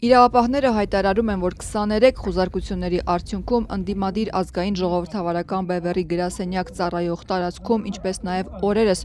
Իրավապահները հայտարարում են, որ 23 խուզարկությունների արդյունքում ընդիմադիր ազգային ժողովրդավարական բևերի գրասենյակ ծառայող տարածքում, ինչպես նաև օրերս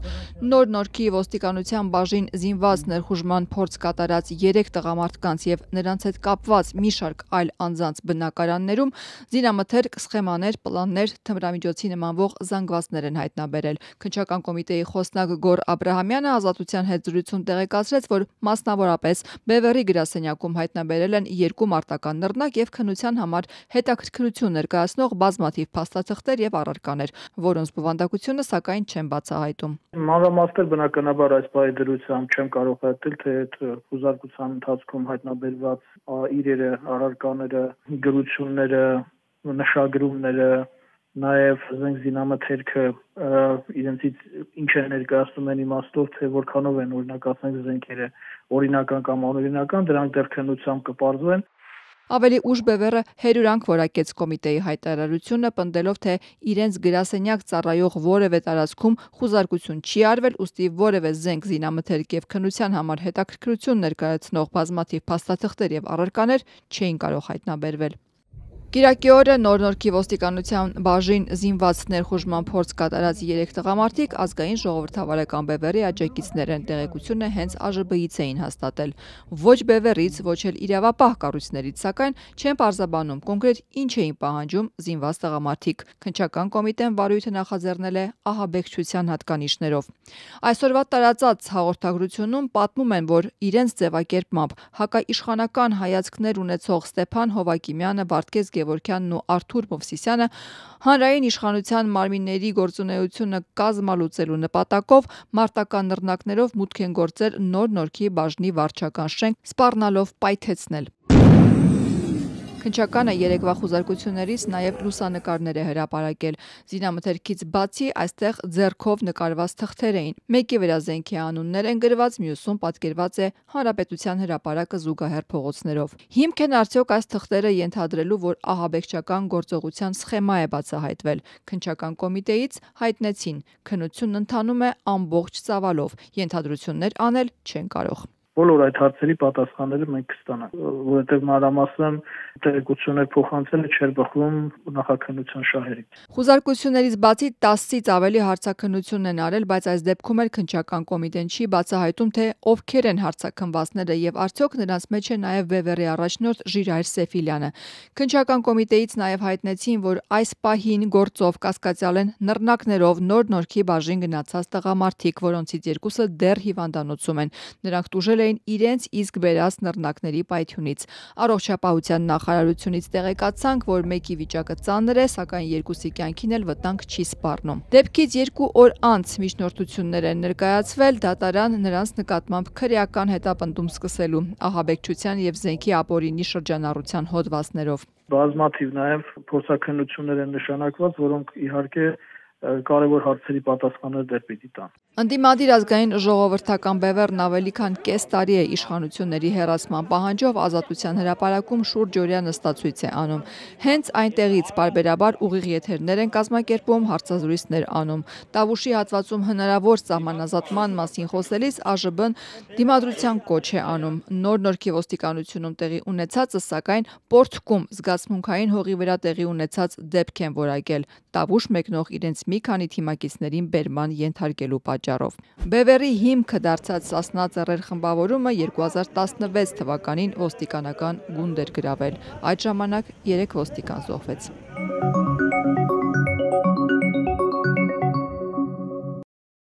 նոր նորքի ոստիկանության բաժին զինված ներխուժման փորձ կատարած 3 տղամարդկանց եւ նրանց հետ կապված մի շարք այլ անձանց բնակարաններում զինամթերք, սխեմաներ, պլաններ, թմրամիջոցի նմանվող զանգվածներ են հայտնաբերել։ Քնչական կոմիտեի խոսնակ Գոր Աբ รา համյանը ազատության հետ զրույցում տեղեկացրեց, որ մասնավորապես բևերի գրասենյակում հայտնաբերել բերել են երկու մարտական նռնակ եւ քննության համար հետաքրքրություն ներկայացնող բազմաթիվ փաստաթղթեր եւ առարկաներ, որոնց բովանդակությունը սակայն չեն բացահայտում։ Մանրամասներ բնականաբար այս բայ դրությամբ չեմ կարող հայտնել, թե այդ խուզարկության ընթացքում հայտնաբերված իրերը, առարկաները, գրությունները, նշագրումները նաև ասենք զինամթերքը իրենցից ինչ է ներկայացնում են իմաստով թե որքանով են օրինակ ասենք զենքերը օրինական կամ անօրինական դրանք դեռ քննությամբ կպարզվեն Ավելի ուշ Բևերը հերուրանք որակեց կոմիտեի հայտարարությունը պնդելով թե իրենց գրասենյակ ծառայող որևէ տարածքում խուզարկություն չի արվել, ուստի որևէ զենք զինամթերք եւ քնության համար հետաքրքրություն ներկայացնող բազմաթիվ փաստաթղթեր եւ առարկաներ չէին կարող հայտնաբերվել։ Կիրակի օրը Նորնորքի ոստիկանության բաժին զինված ներխուժման փորձ կատարած 3 տղամարդիկ ազգային ժողովրդավարական բևերի աջակիցներ են տեղեկությունը հենց ԱԺԲ-ից էին հաստատել։ Ոչ բևերից, ոչ էլ իրավապահ կառույցներից, սակայն չեն պարզաբանում կոնկրետ ինչ էին պահանջում զինված տղամարդիկ։ Քնչական կոմիտեն վարույթը նախաձեռնել է ահաբեկչության հատկանիշներով։ Այսօրվա տարածած հաղորդագրությունում պատմում են, որ իրենց ձևակերպմամբ հակաիշխանական հայացքներ ունեցող Ստեփան Հովակիմյանը Վարդգես Գևորգ Գևորքյանն ու Արթուր Մովսիսյանը հանրային իշխանության մարմինների գործունեությունը կազմալուծելու նպատակով մարտական նռնակներով մուտք են գործել նոր նորքի բաժնի վարչական շենք, սպառնալով պայթեցնել Քնչականը երեկվա խուզարկություններից նաև լուսանկարներ է հրապարակել։ Զինամթերքից բացի այստեղ ձեռքով նկարված թղթեր էին։ Մեկի վրա զենքի անուններ են գրված, մյուսում պատկերված է հանրապետության հրապարակը զուգահեռ փողոցներով։ Հիմք են արդյոք այս թղթերը ենթադրելու, որ ահաբեկչական գործողության սխեմա է բացահայտվել։ Քնչական կոմիտեից հայտնեցին, քնությունն ընթանում է ամբողջ ծավալով, ենթադրություններ անել չեն կարող բոլոր այդ հարցերի պատասխանները մենք կստանանք, որովհետև մանրամասն տեղեկություններ փոխանցելը չէր բխվում նախաքննության շահերից։ Խուզարկություններից բացի 10-ից ավելի հարցաքննություն են արել, բայց այս դեպքում էլ քնչական կոմիտեն չի բացահայտում, թե ովքեր են հարցաքննվածները եւ արդյոք նրանց մեջ է նաեւ Վևերի առաջնորդ Ժիրայր Սեֆիլյանը։ Քնչական կոմիտեից նաեւ հայտնեցին, որ այս պահին գործով կասկածյալ են նռնակներով նոր նորքի բաժին գնացած տղամարդիկ, որոնցից երկուսը դեռ հիվանդանոցում են։ Նրանք դուժել էին իրենց իսկ բերած նռնակների պայթյունից։ Առողջապահության նախարարությունից տեղեկացանք, որ մեկի վիճակը ծանր է, սակայն երկուսի կյանքին էլ վտանգ չի սպառնում։ Դեպքից երկու օր անց միջնորդություններ են ներկայացվել դատարան նրանց նկատմամբ քրեական հետապնդում սկսելու ահաբեկչության եւ զենքի ապօրինի շրջանառության հոդվածներով։ Բազմաթիվ նաեւ փորձակնություններ են նշանակված, որոնք իհարկե կարևոր հարցերի պատասխանները դեր պիտի տան։ Ընդդիմադիր ազգային ժողովրդական բևեռն ավելի քան կես տարի է իշխանությունների հերացման պահանջով ազատության հրապարակում շուրջ օրյա նստացույց է անում։ Հենց այնտեղից բարբերաբար ուղիղ եթերներ են կազմակերպում, հարցազրույցներ անում։ Տավուշի հատվածում հնարավոր ճամանազատման մասին խոսելիս ԱԺԲ-ն դիմադրության կոչ է անում։ Նոր-նոր քիվոստիկանությունում տեղի ունեցածը սակայն Պորտկում զգացմունքային հողի վրա տեղի ունեցած դեպք են որակել տավուշ մեկնող իրենց մի քանի թիմակիցներին բերման ենթարկելու պատճառով։ Բևերի հիմքը դարձած Սասնա ծռեր խմբավորումը 2016 թվականին ոստիկանական գունդ էր գրավել։ Այդ ժամանակ 3 ոստիկան զոհվեց։ Thank you